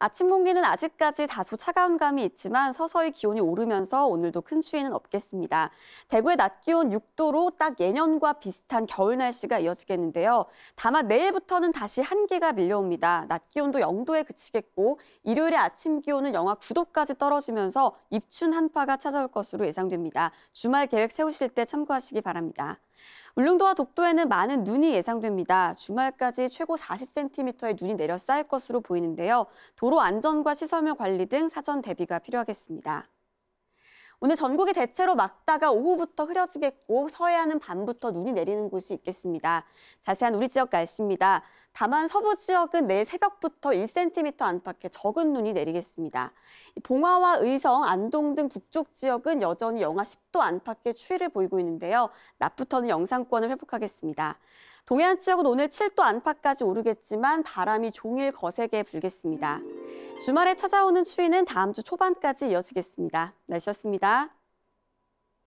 아침 공기는 아직까지 다소 차가운 감이 있지만 서서히 기온이 오르면서 오늘도 큰 추위는 없겠습니다. 대구의 낮 기온 6도로 딱 예년과 비슷한 겨울 날씨가 이어지겠는데요. 다만 내일부터는 다시 한계가 밀려옵니다. 낮 기온도 0도에 그치겠고 일요일에 아침 기온은 영하 9도까지 떨어지면서 입춘 한파가 찾아올 것으로 예상됩니다. 주말 계획 세우실 때 참고하시기 바랍니다. 울릉도와 독도에는 많은 눈이 예상됩니다. 주말까지 최고 40cm의 눈이 내려 쌓일 것으로 보이는데요. 도로 안전과 시설물 관리 등 사전 대비가 필요하겠습니다. 오늘 전국이 대체로 막다가 오후부터 흐려지겠고 서해안은 밤부터 눈이 내리는 곳이 있겠습니다. 자세한 우리 지역 날씨입니다. 다만 서부 지역은 내일 새벽부터 1cm 안팎의 적은 눈이 내리겠습니다. 봉화와 의성, 안동 등 북쪽 지역은 여전히 영하 10도 안팎의 추위를 보이고 있는데요. 낮부터는 영상권을 회복하겠습니다. 동해안 지역은 오늘 7도 안팎까지 오르겠지만 바람이 종일 거세게 불겠습니다. 주말에 찾아오는 추위는 다음 주 초반까지 이어지겠습니다. 날씨였습니다.